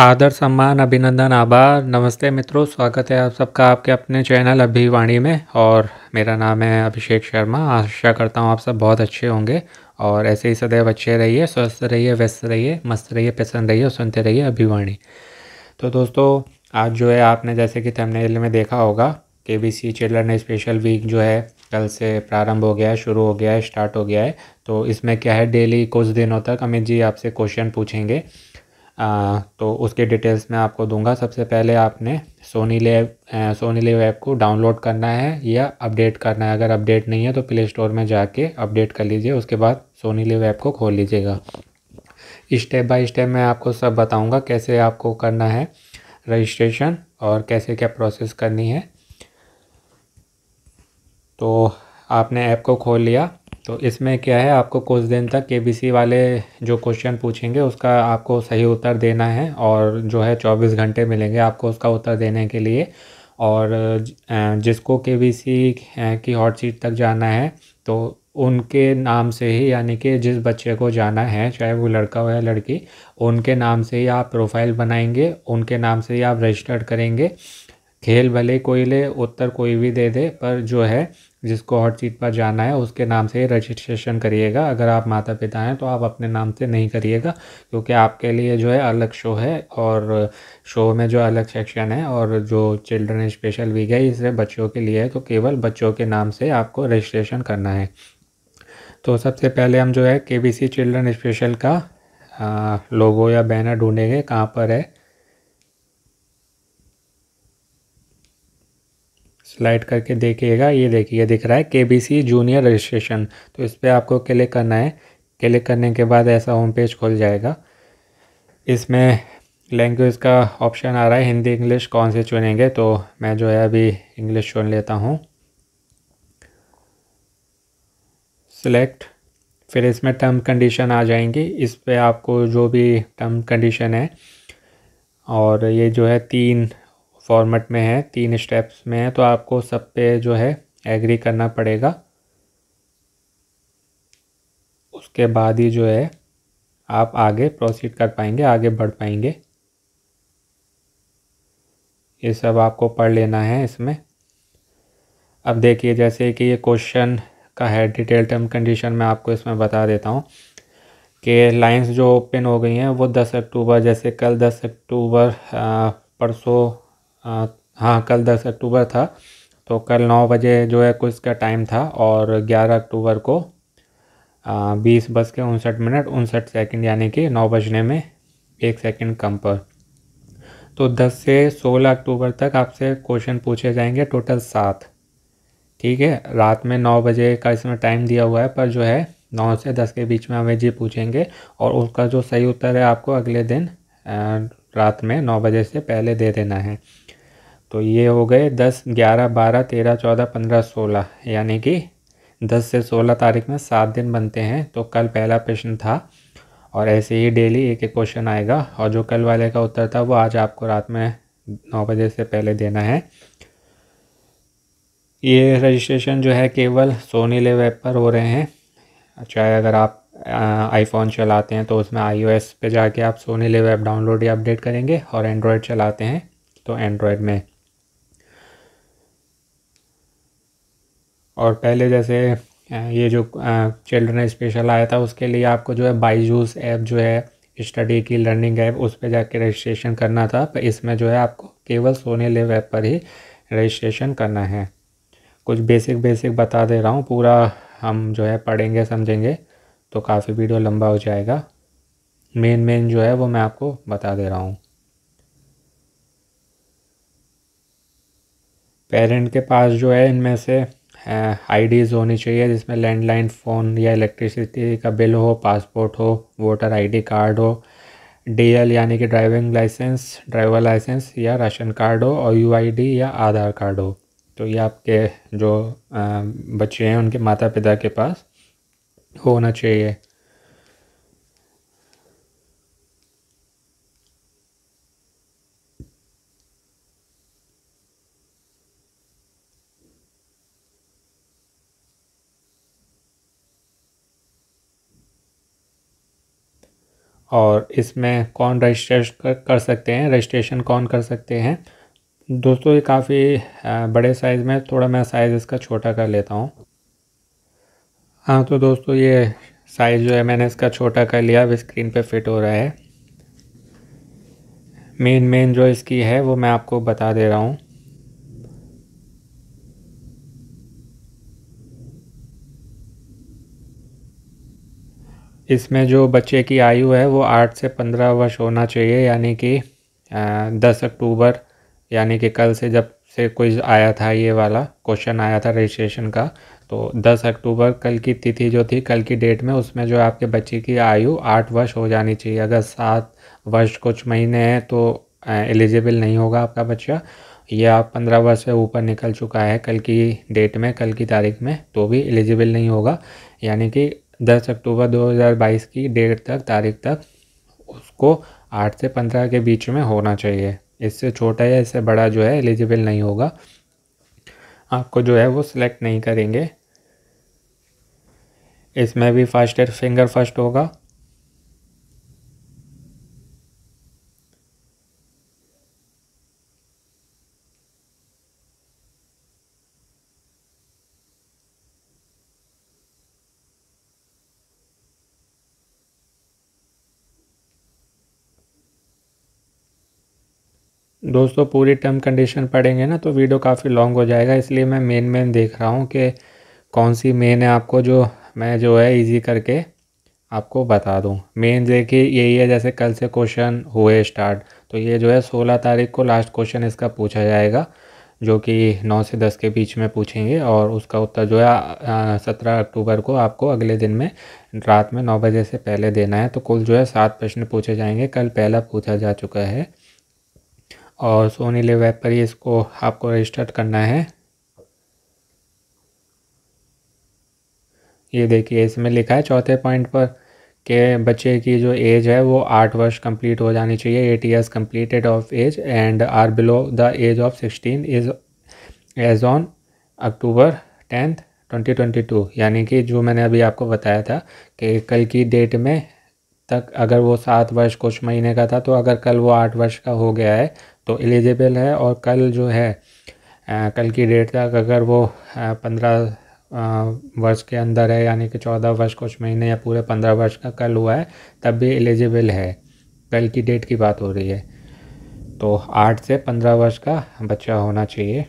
आदर सम्मान अभिनंदन आभार नमस्ते मित्रों स्वागत है आप सबका आपके अपने चैनल अभिवाणी में और मेरा नाम है अभिषेक शर्मा आशा करता हूँ आप सब बहुत अच्छे होंगे और ऐसे ही सदैव अच्छे रहिए स्वस्थ रहिए व्यस्त रहिए मस्त रहिए प्रसन्न रहिए और सुनते रहिए अभिवाणी तो दोस्तों आज जो है आपने जैसे कि थंबनेल में देखा होगा K B C children special week जो है कल से प्रारंभ हो गया है शुरू हो गया है स्टार्ट हो गया है तो इसमें क्या है डेली कुछ दिनों तक अमित जी आपसे क्वेश्चन पूछेंगे आ, तो उसके डिटेल्स मैं आपको दूंगा सबसे पहले आपने सोनी ले सोनी लेव ऐप को डाउनलोड करना है या अपडेट करना है अगर अपडेट नहीं है तो प्ले स्टोर में जाके अपडेट कर लीजिए उसके बाद सोनी लेव ऐप को खोल लीजिएगा स्टेप बाय स्टेप मैं आपको सब बताऊंगा कैसे आपको करना है रजिस्ट्रेशन और कैसे क्या प्रोसेस करनी है तो आपने ऐप को खोल लिया तो इसमें क्या है आपको कुछ दिन तक के वाले जो क्वेश्चन पूछेंगे उसका आपको सही उत्तर देना है और जो है चौबीस घंटे मिलेंगे आपको उसका उत्तर देने के लिए और जिसको के की हॉट सीट तक जाना है तो उनके नाम से ही यानी कि जिस बच्चे को जाना है चाहे वो लड़का हो या लड़की उनके नाम से ही आप प्रोफाइल बनाएंगे उनके नाम से ही आप रजिस्टर्ड करेंगे खेल भले कोई ले उत्तर कोई भी दे दे पर जो है जिसको हॉट सीट पर जाना है उसके नाम से ही रजिस्ट्रेशन करिएगा अगर आप माता पिता हैं तो आप अपने नाम से नहीं करिएगा क्योंकि आपके लिए जो है अलग शो है और शो में जो अलग सेक्शन है और जो चिल्ड्रन स्पेशल वीक है इसे बच्चों के लिए है तो केवल बच्चों के नाम से आपको रजिस्ट्रेशन करना है तो सबसे पहले हम जो है के बी सी चिल्ड्रन स्पेशल का लोगो या बैनर ढूंढेंगे कहाँ पर है स्लाइड करके देखिएगा ये देखिए दिख रहा है के जूनियर रजिस्ट्रेशन तो इस पर आपको क्लिक करना है क्लिक करने के बाद ऐसा होम पेज खुल जाएगा इसमें लैंग्वेज का ऑप्शन आ रहा है हिंदी इंग्लिश कौन से चुनेंगे तो मैं जो है अभी इंग्लिश चुन लेता हूँ सिलेक्ट फिर इसमें टर्म कंडीशन आ जाएंगी इस पर आपको जो भी टर्म कंडीशन है और ये जो है तीन फॉर्मेट में है तीन स्टेप्स में है तो आपको सब पे जो है एग्री करना पड़ेगा उसके बाद ही जो है आप आगे प्रोसीड कर पाएंगे आगे बढ़ पाएंगे ये सब आपको पढ़ लेना है इसमें अब देखिए जैसे कि ये क्वेश्चन का है डिटेल टर्म कंडीशन मैं आपको इसमें बता देता हूँ कि लाइंस जो ओपन हो गई हैं वो 10 अक्टूबर जैसे कल 10 अक्टूबर परसों हाँ कल दस अक्टूबर था तो कल नौ बजे जो है कुछ का टाइम था और ग्यारह अक्टूबर को बीस बज के उनसठ मिनट उनसठ सेकंड यानी कि नौ बजने में एक सेकंड कम पर तो दस से सोलह अक्टूबर तक आपसे क्वेश्चन पूछे जाएंगे टोटल सात ठीक है रात में नौ बजे का इसमें टाइम दिया हुआ है पर जो है नौ से दस के बीच में हमें जी पूछेंगे और उसका जो सही उत्तर है आपको अगले दिन रात में नौ बजे से पहले दे देना है तो ये हो गए दस ग्यारह बारह तेरह चौदह पंद्रह सोलह यानी कि दस से सोलह तारीख में सात दिन बनते हैं तो कल पहला प्रश्न था और ऐसे ही डेली एक एक क्वेश्चन आएगा और जो कल वाले का उत्तर था वो आज आपको रात में नौ बजे से पहले देना है ये रजिस्ट्रेशन जो है केवल सोनी लेव ऐप पर हो रहे हैं चाहे अगर आप आईफोन चलाते हैं तो उसमें आईओएस पे जाके आप सोनी लेव ऐप डाउनलोड या अपडेट करेंगे और एंड्रॉयड चलाते हैं तो एंड्रॉयड में और पहले जैसे ये जो चिल्ड्रन स्पेशल आया था उसके लिए आपको जो है बाईजूस ऐप जो है स्टडी की लर्निंग ऐप उस पर जाके रजिस्ट्रेशन करना था पर तो इसमें जो है आपको केवल सोने लेव ऐप पर ही रजिस्ट्रेशन करना है कुछ बेसिक बेसिक बता दे रहा हूँ पूरा हम जो है पढ़ेंगे समझेंगे तो काफ़ी वीडियो लंबा हो जाएगा मेन मेन जो है वो मैं आपको बता दे रहा हूँ पेरेंट के पास जो है इनमें से आईडीज़ होनी चाहिए जिसमें लैंडलाइन फ़ोन या इलेक्ट्रिसिटी का बिल हो पासपोर्ट हो वोटर आईडी कार्ड हो डीएल यानी कि ड्राइविंग लाइसेंस ड्राइवर लाइसेंस या राशन कार्ड हो और यूआईडी या आधार कार्ड हो तो ये आपके जो बच्चे हैं उनके माता पिता के पास होना चाहिए और इसमें कौन रजिस्ट्रेशन कर सकते हैं रजिस्ट्रेशन कौन कर सकते हैं दोस्तों ये काफ़ी बड़े साइज़ में थोड़ा मैं साइज़ इसका छोटा कर लेता हूँ हाँ तो दोस्तों ये साइज़ जो है मैंने इसका छोटा कर लिया अब स्क्रीन पे फिट हो रहा है मेन मेन जो इसकी है वो मैं आपको बता दे रहा हूँ इसमें जो बच्चे की आयु है वो आठ से पंद्रह वर्ष होना चाहिए यानी कि दस अक्टूबर यानी कि कल से जब से कोई आया था ये वाला क्वेश्चन आया था रजिस्ट्रेशन का तो दस अक्टूबर कल की तिथि जो थी कल की डेट में उसमें जो आपके बच्चे की आयु आठ वर्ष हो जानी चाहिए अगर सात वर्ष कुछ महीने हैं तो एलिजिबल नहीं होगा आपका बच्चा या पंद्रह वर्ष से ऊपर निकल चुका है कल की डेट में कल की तारीख में तो भी एलिजिबल नहीं होगा यानी कि दस अक्टूबर 2022 की डेट तक तारीख तक उसको आठ से पंद्रह के बीच में होना चाहिए इससे छोटा या इससे बड़ा जो है एलिजिबल नहीं होगा आपको जो है वो सिलेक्ट नहीं करेंगे इसमें भी फर्स्ट एड फिंगर फर्स्ट होगा दोस्तों पूरी टर्म कंडीशन पढ़ेंगे ना तो वीडियो काफ़ी लॉन्ग हो जाएगा इसलिए मैं मेन मेन देख रहा हूँ कि कौन सी मेन है आपको जो मैं जो है इजी करके आपको बता दूँ मेन देखिए यही है जैसे कल से क्वेश्चन हुए स्टार्ट तो ये जो है सोलह तारीख को लास्ट क्वेश्चन इसका पूछा जाएगा जो कि नौ से दस के बीच में पूछेंगे और उसका उत्तर जो है सत्रह अक्टूबर को आपको अगले दिन में रात में नौ बजे से पहले देना है तो कुल जो है सात प्रश्न पूछे जाएंगे कल पहला पूछा जा चुका है और सोनी लिव ऐप पर ही इसको आपको रजिस्टर करना है ये देखिए इसमें लिखा है चौथे पॉइंट पर कि बच्चे की जो एज है वो आठ वर्ष कंप्लीट हो जानी चाहिए eight years completed of age and or below the age of sixteen is age on October tenth 2022 यानी कि जो मैंने अभी आपको बताया था कि कल की डेट में तक अगर वो सात वर्ष कुछ महीने का था तो अगर कल वो आठ वर्ष का हो गया है तो एलिजिबल है और कल जो है आ, कल की डेट तक अगर वो पंद्रह वर्ष के अंदर है यानी कि चौदह वर्ष कुछ महीने या पूरे पंद्रह वर्ष का कल हुआ है तब भी एलिजिबल है कल की डेट की बात हो रही है तो आठ से पंद्रह वर्ष का बच्चा होना चाहिए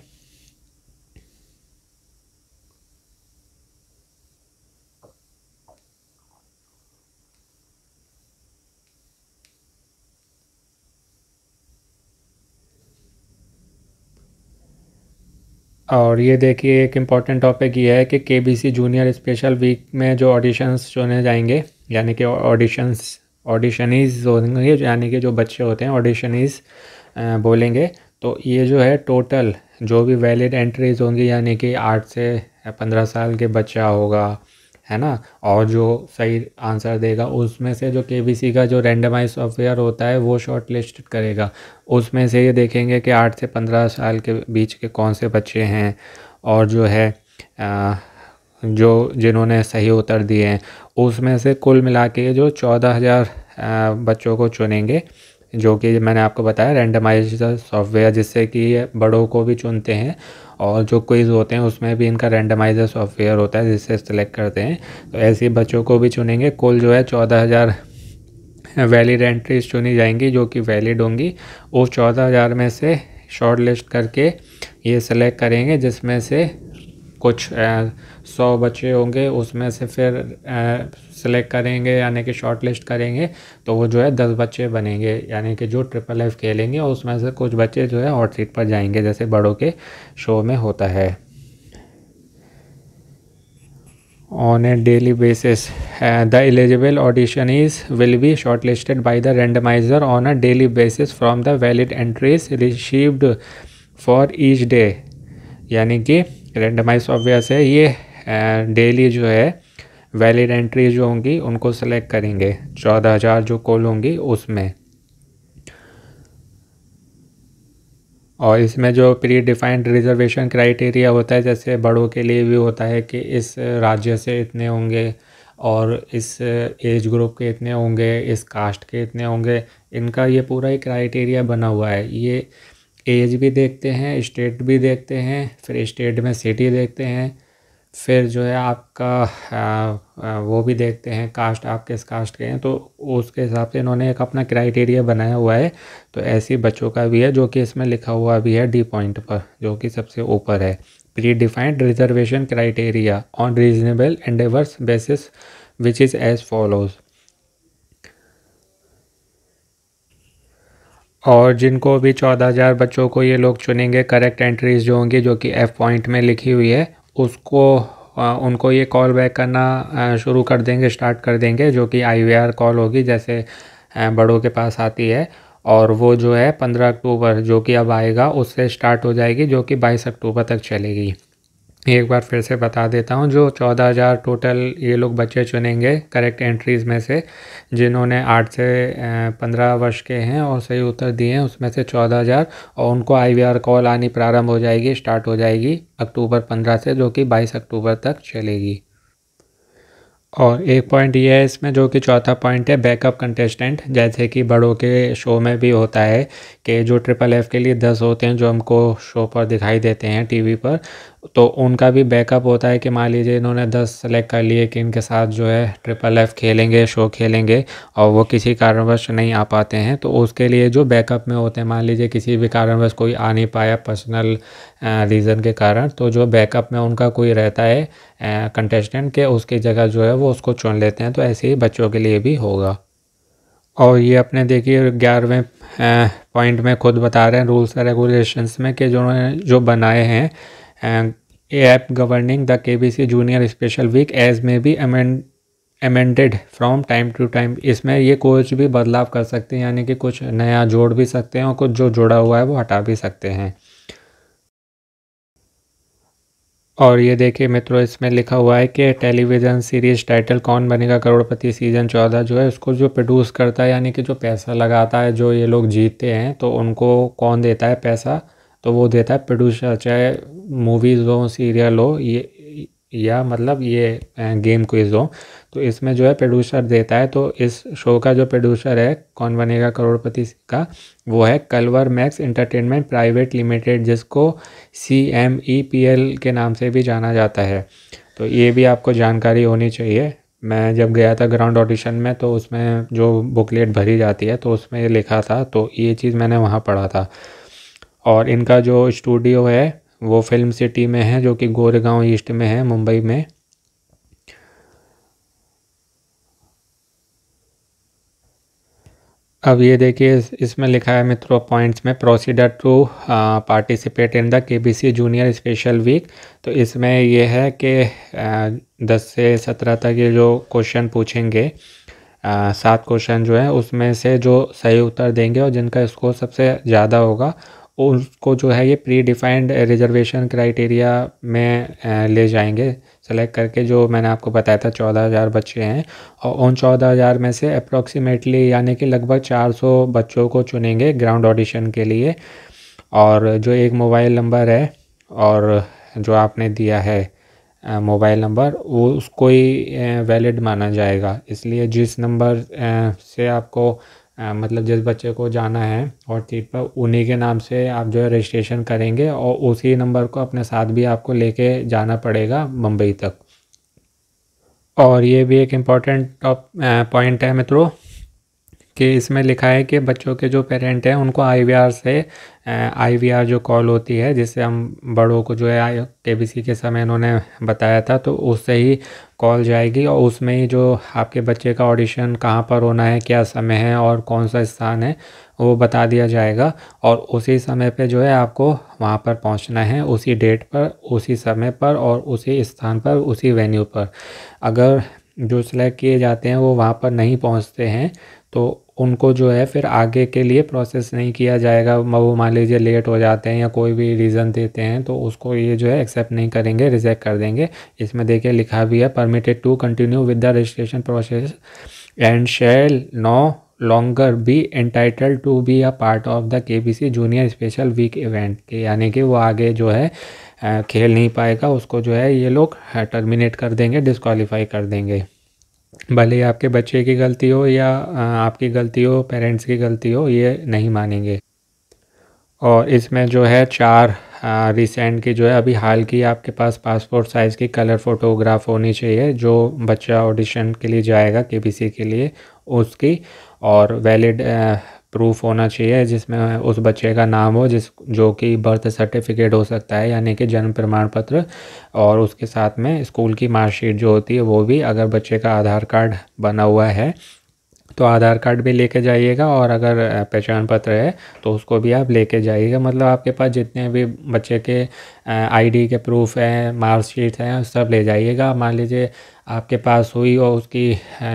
और ये देखिए एक इम्पॉर्टेंट टॉपिक ये है कि K B C junior special week में जो ऑडिशंस चुने जाएंगे यानी कि ऑडिशंस ऑडिशनीज होंगे यानी कि जो बच्चे होते हैं ऑडिशनीज बोलेंगे तो ये जो है टोटल जो भी वैलिड एंट्रीज होंगी यानी कि आठ से पंद्रह साल के बच्चा होगा है ना और जो सही आंसर देगा उसमें से जो के का जो रेंडमाइज सॉफ्टवेयर होता है वो शॉर्ट लिस्ट करेगा उसमें से ये देखेंगे कि आठ से पंद्रह साल के बीच के कौन से बच्चे हैं और जो है आ, जो जिन्होंने सही उत्तर दिए हैं उसमें से कुल मिला के जो चौदह हज़ार बच्चों को चुनेंगे जो कि मैंने आपको बताया रेंडमाइज सॉफ्टवेयर जिससे कि बड़ों को भी चुनते हैं और जो क्विज़ होते हैं उसमें भी इनका रेंडमाइजर सॉफ्टवेयर होता है जिससे सेलेक्ट करते हैं तो ऐसे बच्चों को भी चुनेंगे कुल जो है चौदह हज़ार वैलिड एंट्रीज चुनी जाएंगी जो कि वैलिड होंगी उस चौदह हज़ार में से शॉर्ट लिस्ट करके ये सेलेक्ट करेंगे जिसमें से कुछ सौ बच्चे होंगे उसमें से फिर सेलेक्ट करेंगे यानी कि शॉर्ट लिस्ट करेंगे तो वो जो है दस बच्चे बनेंगे यानी कि जो ट्रिपल एफ खेलेंगे उसमें से कुछ बच्चे जो है हॉट सीट पर जाएंगे जैसे बड़ों के शो में होता है on a daily basis the eligible audition is will be shortlisted by the randomiser on a daily basis from the valid entries received for each day यानी कि रेंडमाइज सॉफ्टवेयर से ये डेली जो है valid entry जो होंगी उनको select करेंगे चौदह हज़ार जो कॉल होंगी उसमें और इसमें जो प्री डिफाइंड रिजर्वेशन क्राइटेरिया होता है जैसे बड़ों के लिए भी होता है कि इस राज्य से इतने होंगे और इस एज ग्रुप के इतने होंगे इस कास्ट के इतने होंगे इनका ये पूरा ही क्राइटेरिया बना हुआ है ये एज भी देखते हैं स्टेट भी देखते हैं फिर स्टेट में सिटी देखते हैं फिर जो है आपका वो भी देखते हैं कास्ट आप किस कास्ट के हैं तो उसके हिसाब से इन्होंने एक अपना क्राइटेरिया बनाया हुआ है तो ऐसे बच्चों का भी है जो कि इसमें लिखा हुआ भी है डी पॉइंट पर जो कि सबसे ऊपर है predefined reservation criteria on reasonable endeavours basis which is as follows और जिनको भी चौदह हज़ार बच्चों को ये लोग चुनेंगे करेक्ट एंट्रीज जो होंगी जो कि एफ़ पॉइंट में लिखी हुई है उसको उनको ये कॉल बैक करना शुरू कर देंगे स्टार्ट कर देंगे जो कि आई कॉल होगी जैसे बड़ों के पास आती है और वो जो है पंद्रह अक्टूबर जो कि अब आएगा उससे स्टार्ट हो जाएगी जो कि बाईस अक्टूबर तक चलेगी एक बार फिर से बता देता हूँ जो चौदह हज़ार टोटल ये लोग बच्चे चुनेंगे करेक्ट एंट्रीज़ में से जिन्होंने आठ से पंद्रह वर्ष के हैं और सही उत्तर दिए हैं उसमें से चौदह हज़ार और उनको आईवीआर कॉल आनी प्रारंभ हो जाएगी स्टार्ट हो जाएगी अक्टूबर पंद्रह से जो कि बाईस अक्टूबर तक चलेगी और एक पॉइंट ये है इसमें जो कि चौथा पॉइंट है बैकअप कंटेस्टेंट जैसे कि बड़ों के शो में भी होता है कि जो ट्रिपल एफ के लिए दस होते हैं जो हमको शो पर दिखाई देते हैं टीवी पर तो उनका भी बैकअप होता है कि मान लीजिए इन्होंने दस सेलेक्ट कर लिए कि इनके साथ जो है ट्रिपल एफ खेलेंगे शो खेलेंगे और वो किसी कारणवश नहीं आ पाते हैं तो उसके लिए जो बैकअप में होते हैं मान लीजिए किसी भी कारणवश कोई आ नहीं पाया पर्सनल रीज़न के कारण तो जो बैकअप में उनका कोई रहता है कंटेस्टेंट के उसकी जगह जो है वो उसको चुन लेते हैं तो ऐसे ही बच्चों के लिए भी होगा और ये अपने देखिए ग्यारहवें पॉइंट में खुद बता रहे हैं रूल्स एंड रेगुलेशंस में कि जो जो बनाए हैं and app governing the K B C junior special week as be amend amended from time to time इसमें ये कुछ भी बदलाव कर सकते हैं यानी कि कुछ नया जोड़ भी सकते हैं और कुछ जो जोड़ा हुआ है वो हटा भी सकते हैं और ये देखिए मित्रों इसमें लिखा हुआ है कि टेलीविज़न सीरीज टाइटल कौन बनेगा करोड़पति सीजन चौदह जो है उसको जो प्रोड्यूस करता है यानी कि जो पैसा लगाता है जो ये लोग जीतते हैं तो उनको कौन देता है पैसा तो वो देता है प्रोड्यूसर चाहे मूवीज़ हो सीरियल हो ये या मतलब ये गेम क्विज हो तो इसमें जो है प्रोड्यूसर देता है तो इस शो का जो प्रोड्यूसर है कौन बनेगा करोड़पति का वो है Culver Max entertainment private limited जिसको C M E P L के नाम से भी जाना जाता है तो ये भी आपको जानकारी होनी चाहिए मैं जब गया था ग्राउंड ऑडिशन में तो उसमें जो बुकलेट भरी जाती है तो उसमें लिखा था तो ये चीज़ मैंने वहाँ पढ़ा था और इनका जो स्टूडियो है वो फिल्म सिटी में है जो कि गोरेगांव ईस्ट में है मुंबई में अब ये देखिए इसमें लिखा है मित्रों पॉइंट्स में procedure to participate in the KBC junior special week तो इसमें ये है कि दस से सत्रह तक ये जो क्वेश्चन पूछेंगे सात क्वेश्चन जो है उसमें से जो सही उत्तर देंगे और जिनका स्कोर सबसे ज़्यादा होगा उसको जो है ये प्री डिफाइंड रिजर्वेशन क्राइटेरिया में ले जाएंगे सेलेक्ट करके जो मैंने आपको बताया था चौदह हज़ार बच्चे हैं और उन चौदह हज़ार में से अप्रोक्सीमेटली यानी कि लगभग चार सौ बच्चों को चुनेंगे ग्राउंड ऑडिशन के लिए और जो एक मोबाइल नंबर है और जो आपने दिया है मोबाइल नंबर वो उसको ही वैलिड माना जाएगा इसलिए जिस नंबर से आपको मतलब जिस बच्चे को जाना है हॉट सीट पर उन्हीं के नाम से आप जो है रजिस्ट्रेशन करेंगे और उसी नंबर को अपने साथ भी आपको लेके जाना पड़ेगा मुंबई तक और ये भी एक इम्पॉर्टेंट टॉप पॉइंट है मित्रों कि इसमें लिखा है कि बच्चों के जो पेरेंट हैं उनको आई से आई जो कॉल होती है जिससे हम बड़ों को जो है के के समय इन्होंने बताया था तो उससे ही कॉल जाएगी और उसमें ही जो आपके बच्चे का ऑडिशन कहाँ पर होना है क्या समय है और कौन सा स्थान है वो बता दिया जाएगा और उसी समय पे जो है आपको वहाँ पर पहुँचना है उसी डेट पर उसी समय पर और उसी स्थान पर उसी वेन्यू पर अगर जो सिलेक्ट किए जाते हैं वो वहाँ पर नहीं पहुँचते हैं तो उनको जो है फिर आगे के लिए प्रोसेस नहीं किया जाएगा वो मान लीजिए लेट हो जाते हैं या कोई भी रीज़न देते हैं तो उसको ये जो है एक्सेप्ट नहीं करेंगे रिजेक्ट कर देंगे इसमें देखिए लिखा भी है permitted to continue with the registration process and shall no longer be entitle to be a part of the K B C junior special week event के यानी कि वो आगे जो है खेल नहीं पाएगा उसको जो है ये लोग टर्मिनेट कर देंगे डिस्कवालीफाई कर देंगे भले आपके बच्चे की गलती हो या आपकी गलती हो पेरेंट्स की गलती हो ये नहीं मानेंगे और इसमें जो है चार रिसेंट की जो है अभी हाल की आपके पास पासपोर्ट साइज़ की कलर फ़ोटोग्राफ होनी चाहिए जो बच्चा ऑडिशन के लिए जाएगा के के लिए उसकी और वैलिड प्रूफ होना चाहिए जिसमें उस बच्चे का नाम हो जिस जो कि बर्थ सर्टिफिकेट हो सकता है यानी कि जन्म प्रमाण पत्र और उसके साथ में स्कूल की मार्कशीट जो होती है वो भी अगर बच्चे का आधार कार्ड बना हुआ है तो आधार कार्ड भी लेके जाइएगा और अगर पहचान पत्र है तो उसको भी आप लेके जाइएगा मतलब आपके पास जितने भी बच्चे के आईडी के प्रूफ हैं मार्कशीट हैं सब ले जाइएगा मान लीजिए आपके पास हुई और उसकी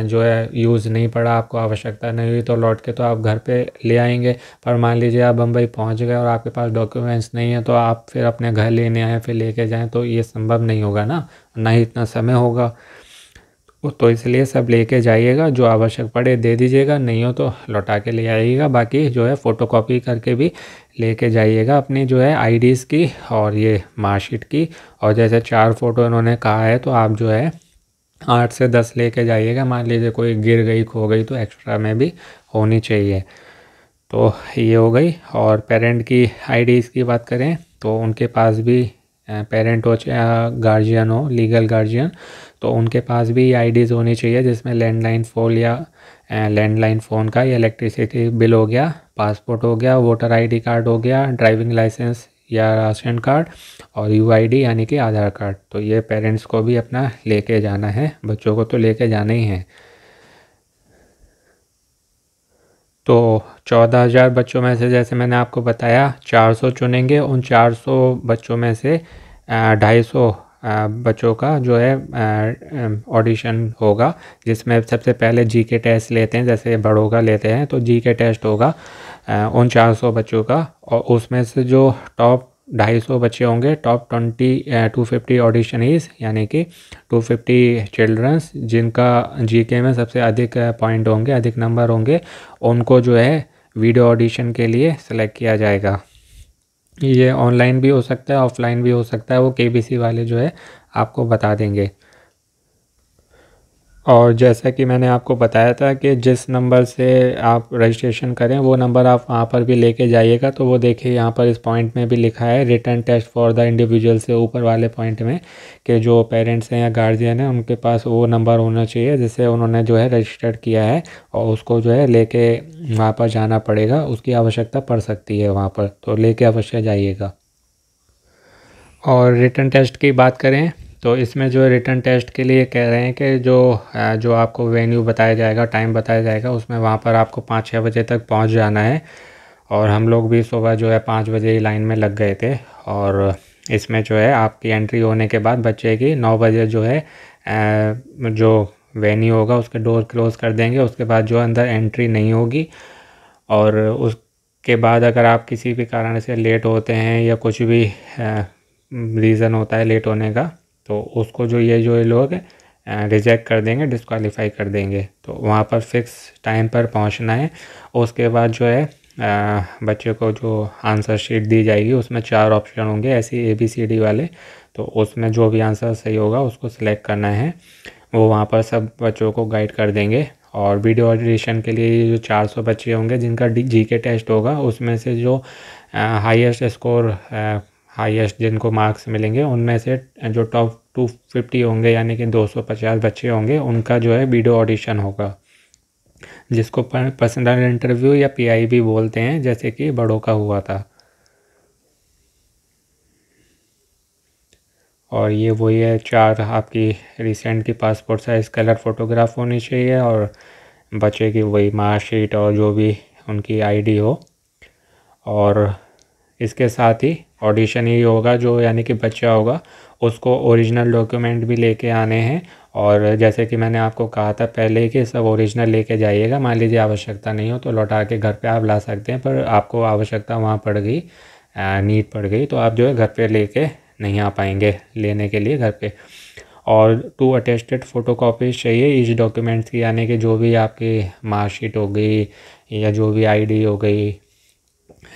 जो है यूज़ नहीं पड़ा आपको आवश्यकता नहीं हुई तो लौट के तो आप घर पे ले आएंगे पर मान लीजिए आप बम्बई पहुंच गए और आपके पास डॉक्यूमेंट्स नहीं है तो आप फिर अपने घर लेने आए फिर लेके जाएं तो ये संभव नहीं होगा ना ना ही इतना समय होगा तो इसलिए सब लेके जाइएगा जो आवश्यक पड़े दे दीजिएगा नहीं हो तो लौटा के ले आइएगा बाकी जो है फ़ोटोकॉपी करके भी लेके जाइएगा अपनी जो है आईडीज़ की और ये मार्कशीट की और जैसे चार फ़ोटो इन्होंने कहा है तो आप जो है आठ से दस लेके जाइएगा मान लीजिए कोई गिर गई खो गई तो एक्स्ट्रा में भी होनी चाहिए तो ये हो गई और पेरेंट की आई की बात करें तो उनके पास भी पेरेंट हो चाहे गार्जियन हो लीगल गार्जियन तो उनके पास भी आईडीज़ होनी चाहिए जिसमें लैंडलाइन फ़ोन या लैंडलाइन फ़ोन का या इलेक्ट्रिसिटी बिल हो गया पासपोर्ट हो गया वोटर आईडी कार्ड हो गया ड्राइविंग लाइसेंस या राशन कार्ड और यूआईडी यानी कि आधार कार्ड तो ये पेरेंट्स को भी अपना लेके जाना है बच्चों को तो लेके जाना ही है तो चौदह हज़ार बच्चों में से जैसे मैंने आपको बताया चार सौ चुनेंगे उन चार सौ बच्चों में से ढाई सौ बच्चों का जो है ऑडिशन होगा जिसमें सबसे पहले जी के टेस्ट लेते हैं जैसे बड़ों का लेते हैं तो जी के टेस्ट होगा उन चार सौ बच्चों का और उसमें से जो टॉप ढाई सौ बच्चे होंगे top twenty two fifty audition यानी कि टू फिफ्टी चिल्ड्रंस जिनका जीके में सबसे अधिक पॉइंट होंगे अधिक नंबर होंगे उनको जो है वीडियो ऑडिशन के लिए सेलेक्ट किया जाएगा ये ऑनलाइन भी हो सकता है ऑफलाइन भी हो सकता है वो के वाले जो है आपको बता देंगे और जैसा कि मैंने आपको बताया था कि जिस नंबर से आप रजिस्ट्रेशन करें वो नंबर आप वहाँ पर भी लेके जाइएगा तो वो देखिए यहाँ पर इस पॉइंट में भी लिखा है return test for the individual से ऊपर वाले पॉइंट में कि जो पेरेंट्स हैं या गार्जियन हैं उनके पास वो नंबर होना चाहिए जिससे उन्होंने जो है रजिस्टर्ड किया है और उसको जो है कर वहाँ पर जाना पड़ेगा उसकी आवश्यकता पड़ सकती है वहाँ पर तो कर अवश्य जाइएगा और रिटर्न टेस्ट की बात करें तो इसमें जो रिटर्न टेस्ट के लिए कह रहे हैं कि जो जो आपको वेन्यू बताया जाएगा टाइम बताया जाएगा उसमें वहाँ पर आपको पाँच छः बजे तक पहुँच जाना है और हम लोग भी सुबह जो है पाँच बजे ही लाइन में लग गए थे और इसमें जो है आपकी एंट्री होने के बाद बच्चे की नौ बजे जो है जो वेन्यू होगा उसके डोर क्लोज़ कर देंगे उसके बाद जो अंदर एंट्री नहीं होगी और उसके बाद अगर आप किसी भी कारण से लेट होते हैं या कुछ भी रीज़न होता है लेट होने का तो उसको जो ये जो ये लोग रिजेक्ट कर देंगे डिसक्वालीफाई कर देंगे तो वहाँ पर फिक्स टाइम पर पहुँचना है उसके बाद जो है बच्चे को जो आंसर शीट दी जाएगी उसमें चार ऑप्शन होंगे ऐसी ए बी सी डी वाले तो उसमें जो भी आंसर सही होगा उसको सिलेक्ट करना है वो वहाँ पर सब बच्चों को गाइड कर देंगे और वीडियो ऑडिशन के लिए जो 400 बच्चे होंगे जिनका डी जी के टेस्ट होगा उसमें से जो हाईएस्ट स्कोर हाईएस्ट जिनको मार्क्स मिलेंगे उनमें से जो टॉप टू फिफ्टी होंगे यानी कि दो सौ पचास बच्चे होंगे उनका जो है वीडियो ऑडिशन होगा जिसको पर्सनल इंटरव्यू या भी बोलते हैं जैसे कि बड़ों का हुआ था और ये वही है चार आपकी रिसेंट की पासपोर्ट साइज़ कलर फ़ोटोग्राफ होनी चाहिए और बच्चे की वही मार्कशीट और जो भी उनकी आईडी हो और इसके साथ ही ऑडिशन ही होगा जो यानी कि बच्चा होगा उसको ओरिजिनल डॉक्यूमेंट भी लेके आने हैं और जैसे कि मैंने आपको कहा था पहले कि सब ओरिजिनल लेके जाइएगा मान लीजिए आवश्यकता नहीं हो तो लौटा के घर पे आप ला सकते हैं पर आपको आवश्यकता वहाँ पड़ गई नीड पड़ गई तो आप जो है घर पे लेके नहीं आ पाएंगे लेने के लिए घर पे और टू अटेस्टेड फ़ोटो कापीज चाहिए इस डॉक्यूमेंट्स की यानी कि जो भी आपकी मार्कशीट हो गई या जो भी आईडी हो गई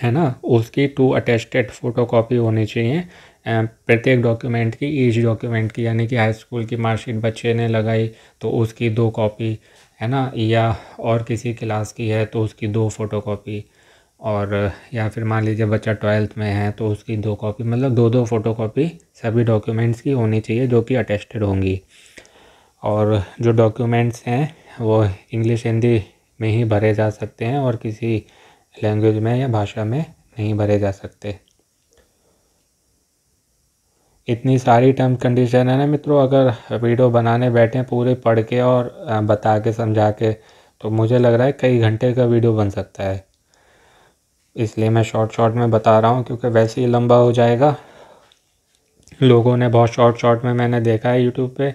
है ना उसकी टू अटेस्टेड फ़ोटो कापी होनी चाहिए प्रत्येक डॉक्यूमेंट की ईच डॉक्यूमेंट की यानी कि हाई स्कूल की मार्कशीट बच्चे ने लगाई तो उसकी दो कॉपी है ना या और किसी क्लास की है तो उसकी दो फोटो कापी और या फिर मान लीजिए बच्चा ट्वेल्थ में है तो उसकी दो कॉपी मतलब दो दो फोटो कापी सभी डॉक्यूमेंट्स की होनी चाहिए जो कि अटेस्टेड होंगी और जो डॉक्यूमेंट्स हैं वो इंग्लिश हिंदी में ही भरे जा सकते हैं और किसी लैंग्वेज में या भाषा में नहीं भरे जा सकते इतनी सारी टर्म कंडीशन है ना मित्रों अगर वीडियो बनाने बैठे पूरे पढ़ के और बता के समझा के तो मुझे लग रहा है कई घंटे का वीडियो बन सकता है इसलिए मैं शॉर्ट शॉर्ट में बता रहा हूँ क्योंकि वैसे ही लंबा हो जाएगा लोगों ने बहुत शॉर्ट शॉर्ट में मैंने देखा है यूट्यूब पे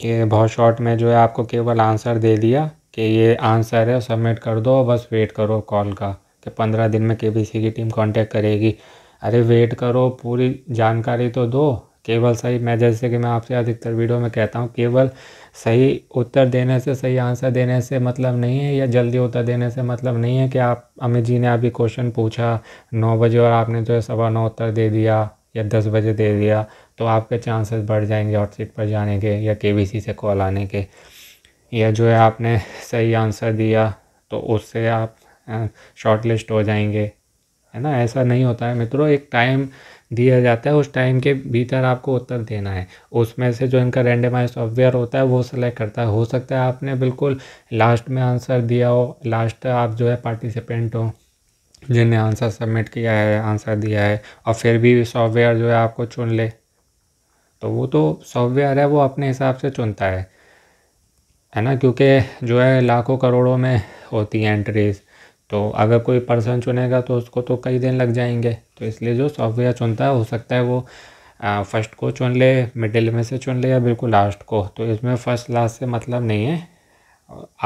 कि बहुत शॉर्ट में जो है आपको केवल आंसर दे दिया कि ये आंसर है सबमिट कर दो बस वेट करो कॉल का कि पंद्रह दिन में के की टीम कांटेक्ट करेगी अरे वेट करो पूरी जानकारी तो दो केवल सही मैं जैसे कि मैं आपसे अधिकतर वीडियो में कहता हूँ केवल सही उत्तर देने से सही आंसर देने से मतलब नहीं है या जल्दी उत्तर देने से मतलब नहीं है कि आप अमित जी ने अभी क्वेश्चन पूछा नौ बजे और आपने जो तो है सवा नौ उत्तर दे दिया या दस बजे दे दिया तो आपके चांसेस बढ़ जाएंगे हॉट सीट पर जाने के या के से कॉल आने के या जो है आपने सही आंसर दिया तो उससे आप शॉर्ट लिस्ट हो जाएंगे है ना ऐसा नहीं होता है मित्रों एक टाइम दिया जाता है उस टाइम के भीतर आपको उत्तर देना है उसमें से जो इनका रेंडमाइज सॉफ्टवेयर होता है वो सिलेक्ट करता है हो सकता है आपने बिल्कुल लास्ट में आंसर दिया हो लास्ट आप जो है पार्टिसिपेंट हो जिन्हें आंसर सबमिट किया है आंसर दिया है और फिर भी सॉफ्टवेयर जो है आपको चुन ले तो वो तो सॉफ्टवेयर है वो अपने हिसाब से चुनता है है ना क्योंकि जो है लाखों करोड़ों में होती हैं एंट्रीज़ तो अगर कोई पर्सन चुनेगा तो उसको तो कई दिन लग जाएंगे तो इसलिए जो सॉफ्टवेयर चुनता है हो सकता है वो फ़र्स्ट को चुन ले मिडिल में से चुन ले या बिल्कुल लास्ट को तो इसमें फ़र्स्ट लास्ट से मतलब नहीं है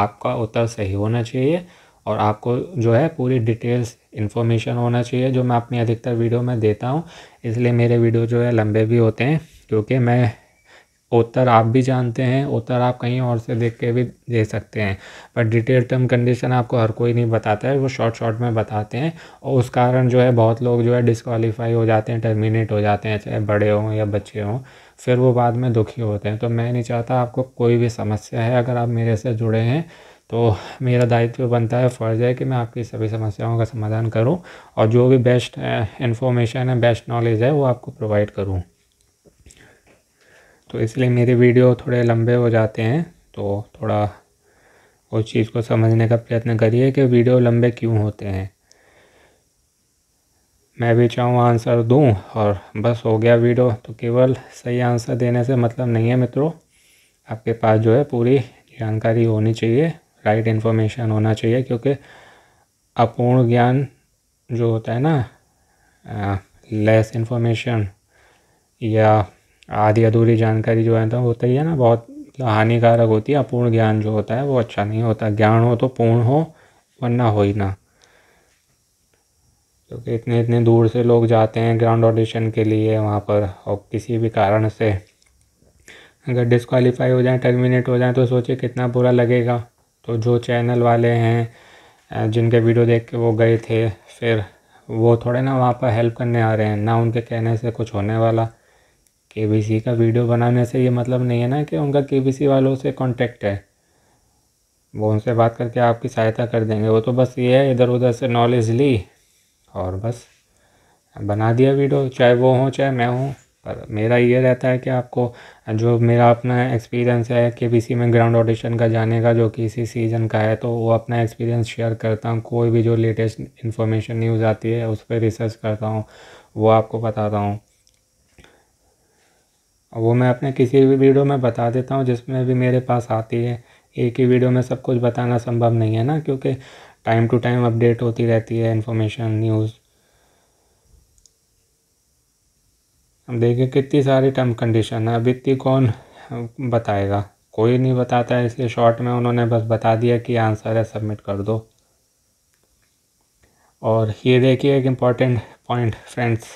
आपका उत्तर सही होना चाहिए और आपको जो है पूरी डिटेल्स इन्फॉर्मेशन होना चाहिए जो मैं अपनी अधिकतर वीडियो में देता हूँ इसलिए मेरे वीडियो जो है लंबे भी होते हैं क्योंकि मैं उत्तर आप भी जानते हैं उत्तर आप कहीं और से देख के भी दे सकते हैं पर डिटेल टर्म कंडीशन आपको हर कोई नहीं बताता है वो शॉर्ट शॉर्ट में बताते हैं और उस कारण जो है बहुत लोग जो है डिसक्वालीफाई हो जाते हैं टर्मिनेट हो जाते हैं चाहे बड़े हों या बच्चे हों फिर वो बाद में दुखी होते हैं तो मैं नहीं चाहता आपको कोई भी समस्या है अगर आप मेरे से जुड़े हैं तो मेरा दायित्व बनता है फ़र्ज़ है कि मैं आपकी सभी समस्याओं का समाधान करूं और जो भी बेस्ट इन्फॉर्मेशन है बेस्ट नॉलेज है वो आपको प्रोवाइड करूं तो इसलिए मेरे वीडियो थोड़े लंबे हो जाते हैं तो थोड़ा उस चीज़ को समझने का प्रयत्न करिए कि वीडियो लंबे क्यों होते हैं मैं भी चाहूँ आंसर दूँ और बस हो गया वीडियो तो केवल सही आंसर देने से मतलब नहीं है मित्रों आपके पास जो है पूरी जानकारी होनी चाहिए राइट इन्फॉर्मेशन होना चाहिए क्योंकि अपूर्ण ज्ञान जो होता है ना लेस इन्फॉर्मेशन या आधी अधूरी जानकारी जो है ना होती है ना बहुत हानिकारक होती है अपूर्ण ज्ञान जो होता है वो अच्छा नहीं होता ज्ञान हो तो पूर्ण हो वरना हो ही ना क्योंकि तो इतने इतने दूर से लोग जाते हैं ग्राउंड ऑडिशन के लिए वहाँ पर और किसी भी कारण से अगर डिसक्वालीफाई हो जाए टर्मिनेट हो जाए तो सोचिए कितना बुरा लगेगा तो जो चैनल वाले हैं जिनके वीडियो देख के वो गए थे फिर वो थोड़े ना वहाँ पर हेल्प करने आ रहे हैं ना उनके कहने से कुछ होने वाला के का वीडियो बनाने से ये मतलब नहीं है ना कि उनका के वालों से कॉन्टेक्ट है वो उनसे बात करके आपकी सहायता कर देंगे वो तो बस ये है इधर उधर से नॉलेज ली और बस बना दिया वीडियो चाहे वो हो चाहे मैं हूँ पर मेरा ये रहता है कि आपको जो मेरा अपना एक्सपीरियंस है के में ग्राउंड ऑडिशन का जाने का जो कि इसी सीज़न का है तो वो अपना एक्सपीरियंस शेयर करता हूँ कोई भी जो लेटेस्ट इन्फॉर्मेशन न्यूज़ आती है उस पर रिसर्च करता हूँ वो आपको बताता हूँ वो मैं अपने किसी भी वीडियो में बता देता हूँ जिसमें भी मेरे पास आती है एक ही वीडियो में सब कुछ बताना संभव नहीं है ना क्योंकि टाइम टू टाइम अपडेट होती रहती है इन्फॉर्मेशन न्यूज़ अब देखिए कितनी सारी टर्म कंडीशन है अब इतनी कौन बताएगा कोई नहीं बताता है इसलिए शॉर्ट में उन्होंने बस बता दिया कि आंसर है सबमिट कर दो और ये देखिए एक इम्पॉर्टेंट पॉइंट फ्रेंड्स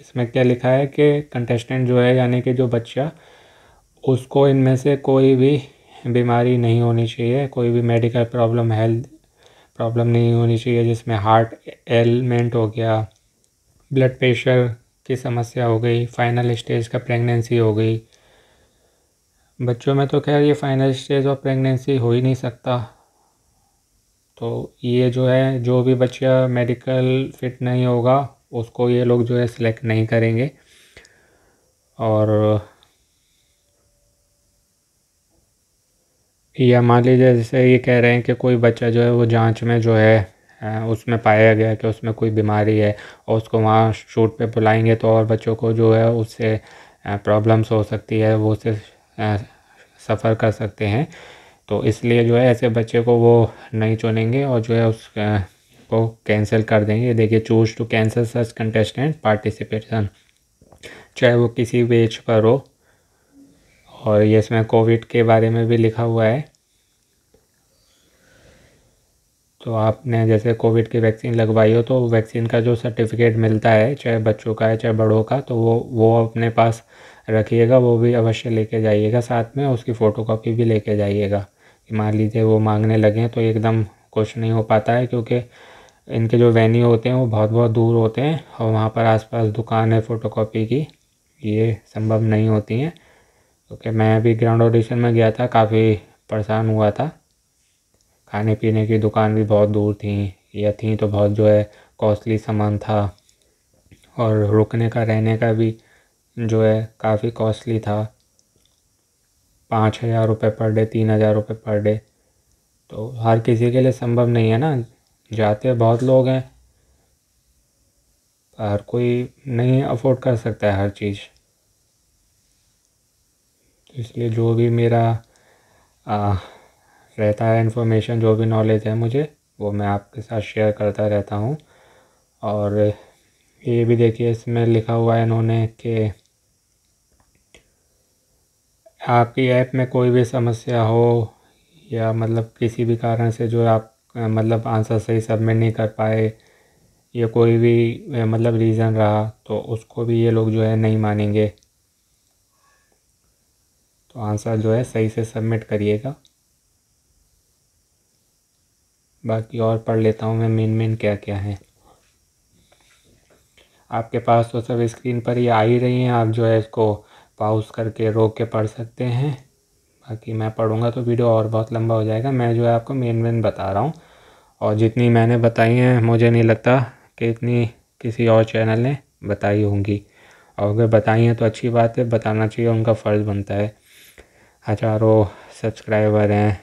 इसमें क्या लिखा है कि कंटेस्टेंट जो है यानी कि जो बच्चा उसको इनमें से कोई भी बीमारी नहीं होनी चाहिए कोई भी मेडिकल प्रॉब्लम हेल्थ प्रॉब्लम नहीं होनी चाहिए जिसमें हार्ट एलमेंट हो गया ब्लड प्रेशर की समस्या हो गई फाइनल स्टेज का प्रेगनेंसी हो गई बच्चों में तो खैर ये फाइनल स्टेज ऑफ प्रेगनेंसी हो ही नहीं सकता तो ये जो है जो भी बच्चा मेडिकल फिट नहीं होगा उसको ये लोग जो है सिलेक्ट नहीं करेंगे और या मान लीजिए जैसे ये कह रहे हैं कि कोई बच्चा जो है वो जांच में जो है उसमें पाया गया कि उसमें कोई बीमारी है और उसको वहाँ शूट पे बुलाएंगे तो और बच्चों को जो है उससे प्रॉब्लम्स हो सकती है वो उसे सफ़र कर सकते हैं तो इसलिए जो है ऐसे बच्चे को वो नहीं चुनेंगे और जो है उस को कैंसिल कर देंगे देखिए choose to cancel such contestant participation चाहे वो किसी वेज पर हो और ये इसमें कोविड के बारे में भी लिखा हुआ है तो आपने जैसे कोविड की वैक्सीन लगवाई हो तो वैक्सीन का जो सर्टिफिकेट मिलता है चाहे बच्चों का है चाहे बड़ों का तो वो वो अपने पास रखिएगा वो भी अवश्य लेके जाइएगा साथ में उसकी फ़ोटोकॉपी भी लेके जाइएगा कि मान लीजिए वो मांगने लगे तो एकदम कुछ नहीं हो पाता है क्योंकि इनके जो वेन्यू होते हैं वो बहुत बहुत दूर होते हैं और वहाँ पर आसपास दुकान है फ़ोटोकॉपी की ये संभव नहीं होती हैं क्योंकि तो मैं अभी ग्राउंड ऑडिशन में गया था काफ़ी परेशान हुआ था खाने पीने की दुकान भी बहुत दूर थी या थी तो बहुत जो है कॉस्टली सामान था और रुकने का रहने का भी जो है काफ़ी कॉस्टली था पाँच हज़ार रुपये पर डे तीन हज़ार रुपये पर डे तो हर किसी के लिए संभव नहीं है ना जाते बहुत लोग हैं हर कोई नहीं अफोर्ड कर सकता है हर चीज़ इसलिए जो भी मेरा आ, रहता है इन्फॉर्मेशन जो भी नॉलेज है मुझे वो मैं आपके साथ शेयर करता रहता हूँ और ये भी देखिए इसमें लिखा हुआ है इन्होंने कि आपकी ऐप में कोई भी समस्या हो या मतलब किसी भी कारण से जो आप मतलब आंसर सही सबमिट नहीं कर पाए या कोई भी मतलब रीज़न रहा तो उसको भी ये लोग जो है नहीं मानेंगे तो आंसर जो है सही से सबमिट करिएगा बाकी और पढ़ लेता हूँ मैं मेन मेन क्या क्या है आपके पास तो सब स्क्रीन पर ये आ ही रही हैं आप जो है इसको पाउस करके रोक के पढ़ सकते हैं बाकी मैं पढ़ूँगा तो वीडियो और बहुत लंबा हो जाएगा मैं जो है आपको मेन मेन बता रहा हूँ और जितनी मैंने बताई हैं मुझे नहीं लगता कि इतनी किसी और चैनल ने बताई होंगी और अगर बताई हैं तो अच्छी बात है बताना चाहिए उनका फ़र्ज़ बनता है हज़ारों सब्सक्राइबर हैं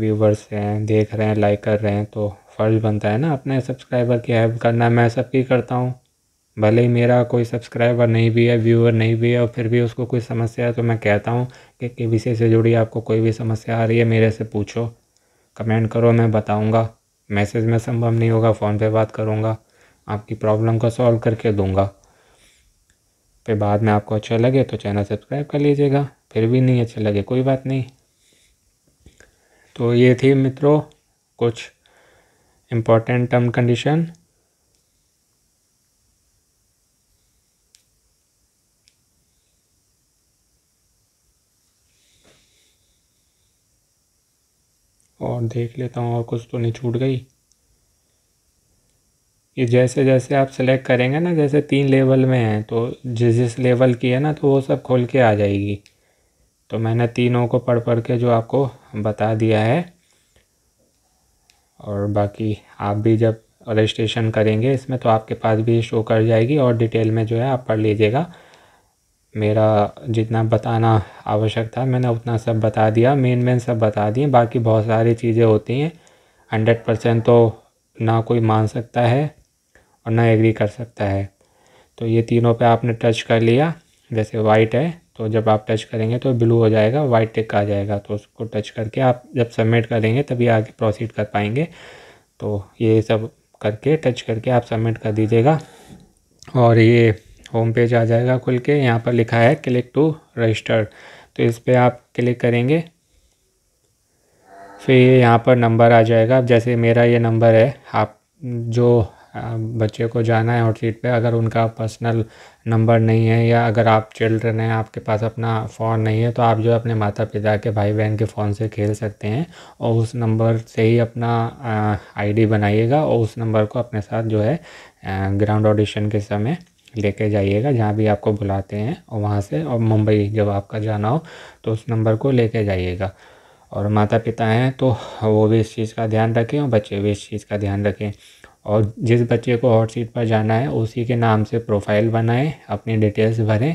व्यूवर्स हैं देख रहे हैं लाइक कर रहे हैं तो फ़र्ज़ बनता है ना अपने सब्सक्राइबर की हेल्प करना मैं सबकी करता हूँ भले ही मेरा कोई सब्सक्राइबर नहीं भी है व्यूअर नहीं भी है और फिर भी उसको कोई समस्या है तो मैं कहता हूँ कि के विषय से जुड़ी आपको कोई भी समस्या आ रही है मेरे से पूछो कमेंट करो मैं बताऊँगा मैसेज में संभव नहीं होगा फ़ोन पे बात करूँगा आपकी प्रॉब्लम को सॉल्व करके दूँगा फिर बाद में आपको अच्छा लगे तो चैनल सब्सक्राइब कर लीजिएगा फिर भी नहीं अच्छा लगे कोई बात नहीं तो ये थी मित्रों कुछ इम्पोर्टेंट टर्म कंडीशन और देख लेता हूँ और कुछ तो नहीं छूट गई ये जैसे जैसे आप सेलेक्ट करेंगे ना जैसे तीन लेवल में हैं तो जिस जिस लेवल की है ना तो वो सब खोल के आ जाएगी तो मैंने तीनों को पढ़ पढ़ के जो आपको बता दिया है और बाकी आप भी जब रजिस्ट्रेशन करेंगे इसमें तो आपके पास भी शो कर जाएगी और डिटेल में जो है आप पढ़ लीजिएगा मेरा जितना बताना आवश्यक था मैंने उतना सब बता दिया मेन मेन सब बता दिए बाकी बहुत सारी चीज़ें होती हैं हंड्रेड परसेंट तो ना कोई मान सकता है और ना एग्री कर सकता है तो ये तीनों पे आपने टच कर लिया जैसे वाइट है तो जब आप टच करेंगे तो ब्लू हो जाएगा वाइट टिक आ जाएगा तो उसको टच करके आप जब सबमिट करेंगे तभी आगे प्रोसीड कर पाएंगे तो ये सब करके टच करके आप सबमिट कर दीजिएगा और ये होम पेज आ जाएगा खुल के यहाँ पर लिखा है क्लिक टू रजिस्टर तो इस पर आप क्लिक करेंगे फिर ये यहाँ पर नंबर आ जाएगा जैसे मेरा ये नंबर है आप जो बच्चे को जाना है सीट पर अगर उनका पर्सनल नंबर नहीं है या अगर आप चिल्ड्रन हैं आपके पास अपना फ़ोन नहीं है तो आप जो अपने माता पिता के भाई बहन के फ़ोन से खेल सकते हैं और उस नंबर से ही अपना आईडी बनाइएगा और उस नंबर को अपने साथ जो है ग्राउंड ऑडिशन के समय लेके जाइएगा जहाँ भी आपको बुलाते हैं और वहाँ से और मुंबई जब आपका जाना हो तो उस नंबर को लेके जाइएगा और माता पिता हैं तो वो भी इस चीज़ का ध्यान रखें और बच्चे भी इस चीज़ का ध्यान रखें और जिस बच्चे को हॉट सीट पर जाना है उसी के नाम से प्रोफाइल बनाएं अपनी डिटेल्स भरें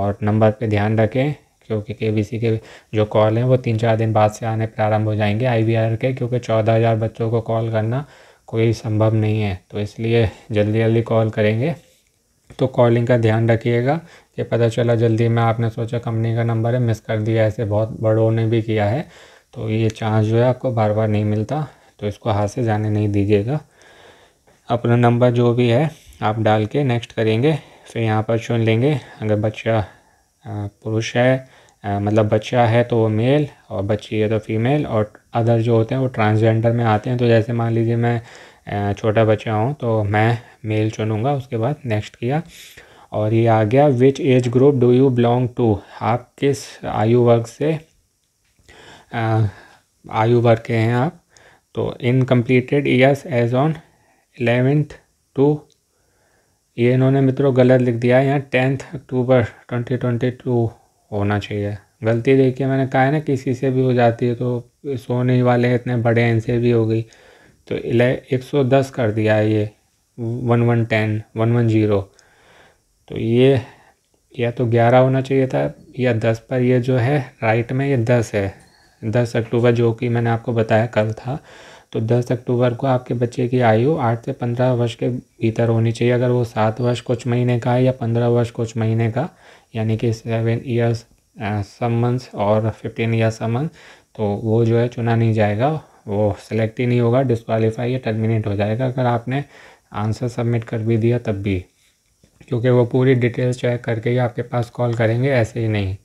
और नंबर पे ध्यान रखें क्योंकि के के जो कॉल हैं वो तीन चार दिन बाद से आने प्रारंभ हो जाएंगे आई के क्योंकि चौदह हज़ार बच्चों को कॉल करना कोई संभव नहीं है तो इसलिए जल्दी जल्दी कॉल करेंगे तो कॉलिंग का ध्यान रखिएगा कि पता चला जल्दी में आपने सोचा कंपनी का नंबर है मिस कर दिया ऐसे बहुत बड़ों ने भी किया है तो ये चांस जो है आपको बार बार नहीं मिलता तो इसको हाथ से जाने नहीं दीजिएगा अपना नंबर जो भी है आप डाल के नेक्स्ट करेंगे फिर यहाँ पर चुन लेंगे अगर बच्चा पुरुष है मतलब बच्चा है तो वो मेल और बच्ची है तो फीमेल और अदर जो होते हैं वो ट्रांसजेंडर में आते हैं तो जैसे मान लीजिए मैं छोटा बच्चा हूँ तो मैं मेल चुनूँगा उसके बाद नेक्स्ट किया और ये आ गया which age group do you belong to आप किस आयु वर्ग से आयु वर्ग के हैं आप तो in completed years age on eleventh to ये इन्होंने मित्रों गलत लिख दिया है यहाँ tenth October twenty twenty two होना चाहिए गलती देखिए मैंने कहा है ना किसी से भी हो जाती है तो सोने वाले इतने बड़े इनसे भी हो गई तो इले एक सौ दस कर दिया है ये one one ten one one zero तो ये या तो ग्यारह होना चाहिए था या दस पर ये जो है राइट में ये दस है दस अक्टूबर जो कि मैंने आपको बताया कल था तो दस अक्टूबर को आपके बच्चे की आयु आठ से पंद्रह वर्ष के भीतर होनी चाहिए अगर वो सात वर्ष कुछ महीने का है या पंद्रह वर्ष कुछ महीने का यानी कि सेवन ईयर्स सम मंथ्स और फिफ्टीन ईयर्स सम मंथ तो वो जो है चुना नहीं जाएगा वो सिलेक्ट ही नहीं होगा डिसक्वालीफाई या टर्मिनेट हो जाएगा अगर आपने आंसर सबमिट कर भी दिया तब भी क्योंकि वो पूरी डिटेल्स चेक करके ही आपके पास कॉल करेंगे ऐसे ही नहीं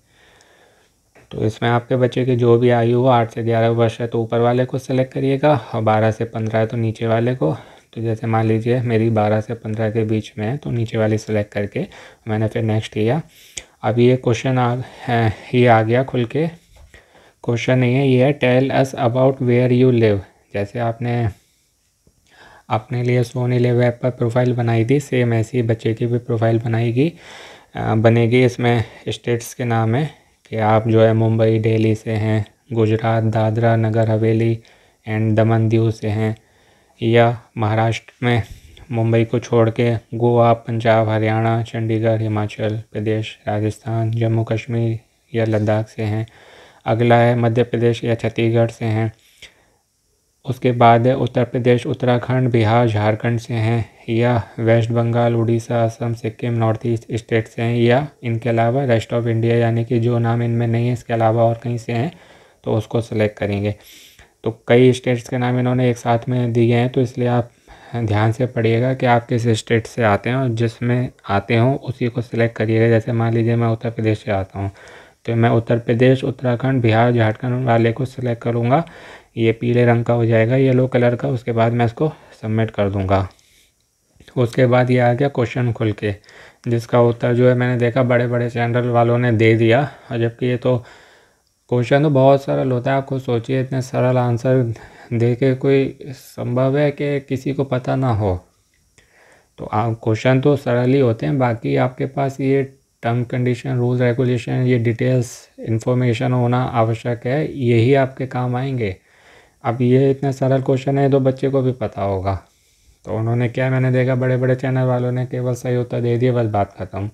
तो इसमें आपके बच्चे की जो भी आयु हो आठ से ग्यारह वर्ष है तो ऊपर वाले को सिलेक्ट करिएगा और बारह से पंद्रह है तो नीचे वाले को तो जैसे मान लीजिए मेरी बारह से पंद्रह के बीच में है तो नीचे वाली सेलेक्ट करके मैंने फिर नेक्स्ट किया अब ये क्वेश्चन आ ये आ गया खुल के क्वेश्चन नहीं है ये है tell us about where you live जैसे आपने अपने लिए सोनी लिव ऐप पर प्रोफाइल बनाई थी सेम ऐसी बच्चे की भी प्रोफाइल बनाएगी बनेगी इसमें स्टेट्स के नाम है कि आप जो है मुंबई दिल्ली से हैं गुजरात दादरा नगर हवेली एंड दमन दीव से हैं या महाराष्ट्र में मुंबई को छोड़ के गोवा पंजाब हरियाणा चंडीगढ़ हिमाचल प्रदेश राजस्थान जम्मू कश्मीर या लद्दाख से हैं अगला है मध्य प्रदेश या छत्तीसगढ़ से हैं उसके बाद है उत्तर प्रदेश उत्तराखंड बिहार झारखंड से हैं या west Bengal Orissa Assam Sikkim north east state से हैं या इनके अलावा रेस्ट ऑफ इंडिया यानी कि जो नाम इनमें नहीं है इसके अलावा और कहीं से हैं तो उसको सेलेक्ट करेंगे तो कई स्टेट्स के नाम इन्होंने एक साथ में दिए हैं तो इसलिए आप ध्यान से पढ़िएगा कि आप किस स्टेट से आते हैं और जिसमें आते हों उसी को सिलेक्ट करिएगा जैसे मान लीजिए मैं उत्तर प्रदेश से आता हूँ तो मैं उत्तर प्रदेश उत्तराखंड बिहार झारखंड वाले को सिलेक्ट करूँगा ये पीले रंग का हो जाएगा येलो कलर का उसके बाद मैं इसको सबमिट कर दूँगा उसके बाद ये आ गया क्वेश्चन खुल के जिसका उत्तर जो है मैंने देखा बड़े बड़े चैनल वालों ने दे दिया और जबकि ये तो क्वेश्चन तो बहुत सरल होता है आपको सोचिए इतने सरल आंसर दे के कोई संभव है कि किसी को पता ना हो तो आप क्वेश्चन तो सरल ही होते हैं बाकी आपके पास ये टर्म कंडीशन रूल रेगुलेशन ये डिटेल्स इन्फॉर्मेशन होना आवश्यक है यही आपके काम आएंगे अब ये इतना सरल क्वेश्चन है तो बच्चे को भी पता होगा तो उन्होंने क्या मैंने देखा बड़े बड़े चैनल वालों ने केवल सही उत्तर दे दिए बस बात ख़त्म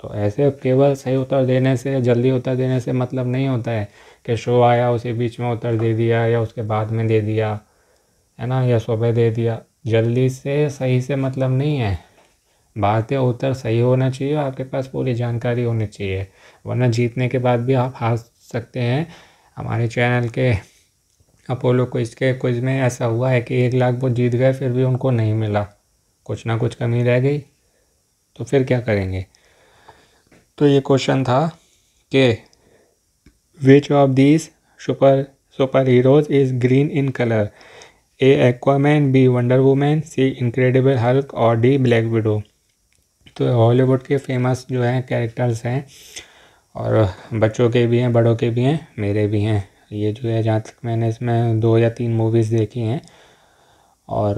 तो ऐसे केवल सही उत्तर देने से जल्दी उत्तर देने से मतलब नहीं होता है कि शो आया उसे बीच में उत्तर दे दिया या उसके बाद में दे दिया है ना या सुबह दे दिया जल्दी से सही से मतलब नहीं है बात या उत्तर सही होना चाहिए आपके पास पूरी जानकारी होनी चाहिए वरना जीतने के बाद भी आप हार सकते हैं हमारे चैनल के अपोलो को के कुछ में ऐसा हुआ है कि एक लाख वो जीत गए फिर भी उनको नहीं मिला कुछ ना कुछ कमी रह गई तो फिर क्या करेंगे तो ये क्वेश्चन था कि which of these super superheroes is green in colour A Aquaman B Wonder Woman C Incredible Hulk और डी ब्लैक विडो तो हॉलीवुड के फेमस जो हैं कैरेक्टर्स हैं और बच्चों के भी हैं बड़ों के भी हैं मेरे भी हैं ये जो है जहाँ तक मैंने इसमें दो या तीन मूवीज़ देखी हैं और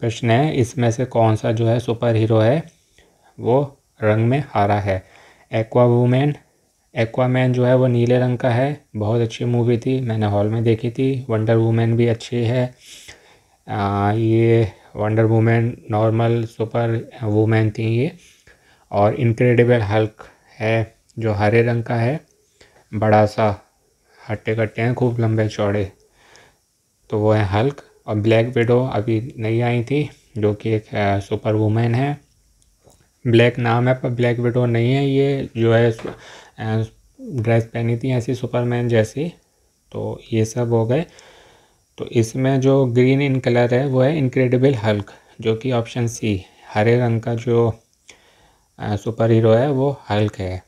प्रश्न है इसमें से कौन सा जो है सुपर हीरो है वो रंग में हारा है एक्वा वूमेन एक्वामैन जो है वो नीले रंग का है बहुत अच्छी मूवी थी मैंने हॉल में देखी थी वंडर वूमेन भी अच्छी है आ, ये Wonder Woman normal super woman थी ये और इनक्रेडिबल हल्क है जो हरे रंग का है बड़ा सा हट्टे कट्टे हैं खूब लंबे चौड़े तो वो है हल्क और ब्लैक विडो अभी नई आई थी जो कि एक सुपर वूमेन है ब्लैक नाम है पर ब्लैक विडो नहीं है ये जो है ड्रेस पहनी थी ऐसी सुपरमैन जैसी तो ये सब हो गए तो इसमें जो ग्रीन इन कलर है वो है इनक्रेडिबल हल्क जो कि ऑप्शन सी हरे रंग का जो सुपर हीरो है वो हल्क है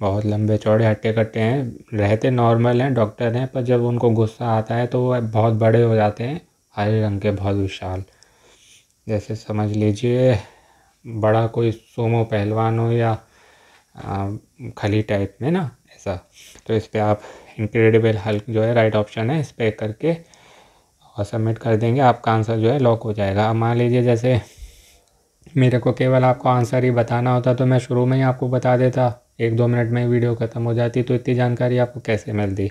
बहुत लंबे चौड़े हट्टे कट्टे हैं रहते नॉर्मल हैं डॉक्टर हैं पर जब उनको गुस्सा आता है तो वो बहुत बड़े हो जाते हैं हरे रंग के बहुत विशाल जैसे समझ लीजिए बड़ा कोई सोमो पहलवान हो या खली टाइप में ना ऐसा तो इस पर आप इनक्रेडिबल हल्क जो है राइट ऑप्शन है इस पर करके और सबमिट कर देंगे आपका आंसर जो है लॉक हो जाएगा अब मान लीजिए जैसे मेरे को केवल आपको आंसर ही बताना होता तो मैं शुरू में ही आपको बता देता एक दो मिनट में वीडियो ख़त्म हो जाती तो इतनी जानकारी आपको कैसे मिलती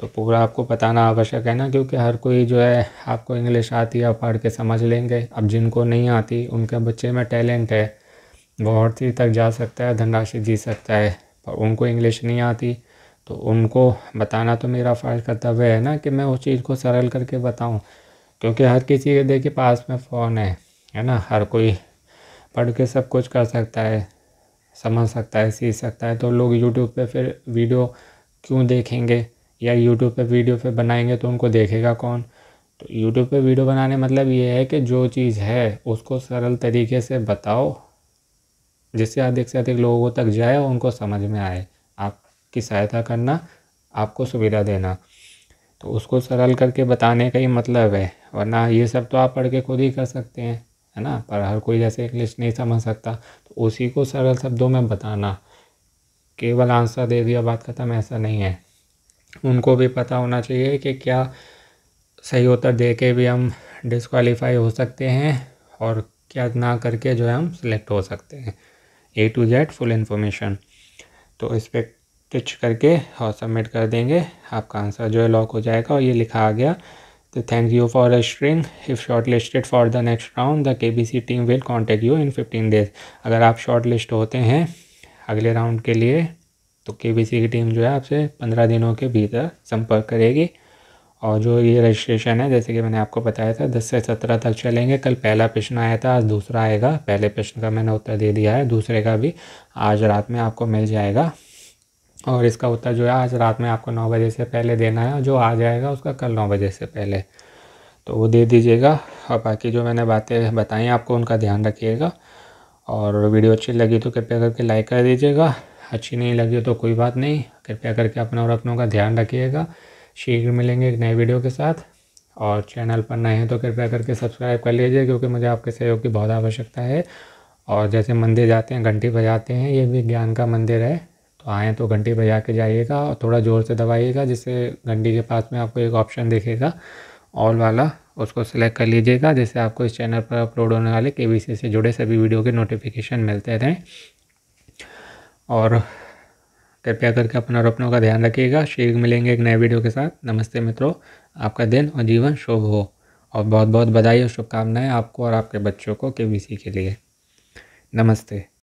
तो पूरा आपको बताना आवश्यक है ना क्योंकि हर कोई जो है आपको इंग्लिश आती है पढ़ के समझ लेंगे अब जिनको नहीं आती उनके बच्चे में टैलेंट है वो और चीज तक जा सकता है धनराशि जीत सकता है पर उनको इंग्लिश नहीं आती तो उनको बताना तो मेरा फ़र्ज कर्तव्य है ना कि मैं उस चीज़ को सरल करके बताऊँ क्योंकि हर किसी के देखिए पास में फ़ोन है है ना हर कोई पढ़ के सब कुछ कर सकता है समझ सकता है सीख सकता है तो लोग यूट्यूब पे फिर वीडियो क्यों देखेंगे या यूट्यूब पे वीडियो फिर बनाएंगे तो उनको देखेगा कौन तो यूट्यूब पे वीडियो बनाने मतलब ये है कि जो चीज़ है उसको सरल तरीके से बताओ जिससे अधिक से अधिक लोगों तक जाए और उनको समझ में आए आपकी सहायता करना आपको सुविधा देना तो उसको सरल करके बताने का ही मतलब है वरना ये सब तो आप पढ़ के खुद ही कर सकते हैं है ना पर हर कोई जैसे इंग्लिश नहीं समझ सकता तो उसी को सरल शब्दों में बताना केवल आंसर दे दिया बात खत्म ऐसा नहीं है उनको भी पता होना चाहिए कि क्या सही उत्तर दे के भी हम डिसक्वालीफाई हो सकते हैं और क्या ना करके जो है हम सिलेक्ट हो सकते हैं A to Z full information तो इस पर टिच करके और सबमिट कर देंगे आपका आंसर जो है लॉक हो जाएगा और ये लिखा आ गया So thank you for registering. If shortlisted for the next round, the KBC team will contact you in 15 days. अगर आप shortlist होते हैं अगले round के लिए तो के की टीम जो है आपसे पंद्रह दिनों के भीतर संपर्क करेगी और जो ये रजिस्ट्रेशन है जैसे कि मैंने आपको बताया था दस से सत्रह तक चलेंगे कल पहला प्रश्न आया था आज दूसरा आएगा पहले प्रश्न का मैंने उत्तर दे दिया है दूसरे का भी आज रात में आपको मिल जाएगा और इसका उत्तर जो है आज रात में आपको नौ बजे से पहले देना है और जो आ जाएगा उसका कल नौ बजे से पहले तो वो दे दीजिएगा और बाकी जो मैंने बातें बताई आपको उनका ध्यान रखिएगा और वीडियो अच्छी लगी तो कृपया करके लाइक कर दीजिएगा अच्छी नहीं लगी तो कोई बात नहीं कृपया करके अपना और अपनों का ध्यान रखिएगा शीघ्र मिलेंगे एक नए वीडियो के साथ और चैनल पर नए हैं तो कृपया करके सब्सक्राइब कर लीजिए क्योंकि मुझे आपके सहयोग की बहुत आवश्यकता है और जैसे मंदिर जाते हैं घंटी बजाते हैं ये भी ज्ञान का मंदिर है आएँ तो घंटी बजा के जाइएगा और थोड़ा ज़ोर से दबाइएगा जिससे घंटी के पास में आपको एक ऑप्शन दिखेगा ऑल वाला उसको सिलेक्ट कर लीजिएगा जिससे आपको इस चैनल पर अपलोड होने वाले के से जुड़े सभी वीडियो के नोटिफिकेशन मिलते रहें और कृपया करके अपना और अपनों का ध्यान रखिएगा शीघ्र मिलेंगे एक नए वीडियो के साथ नमस्ते मित्रों आपका दिन और जीवन शुभ हो और बहुत बहुत बधाई और शुभकामनाएं आपको और आपके बच्चों को के के लिए नमस्ते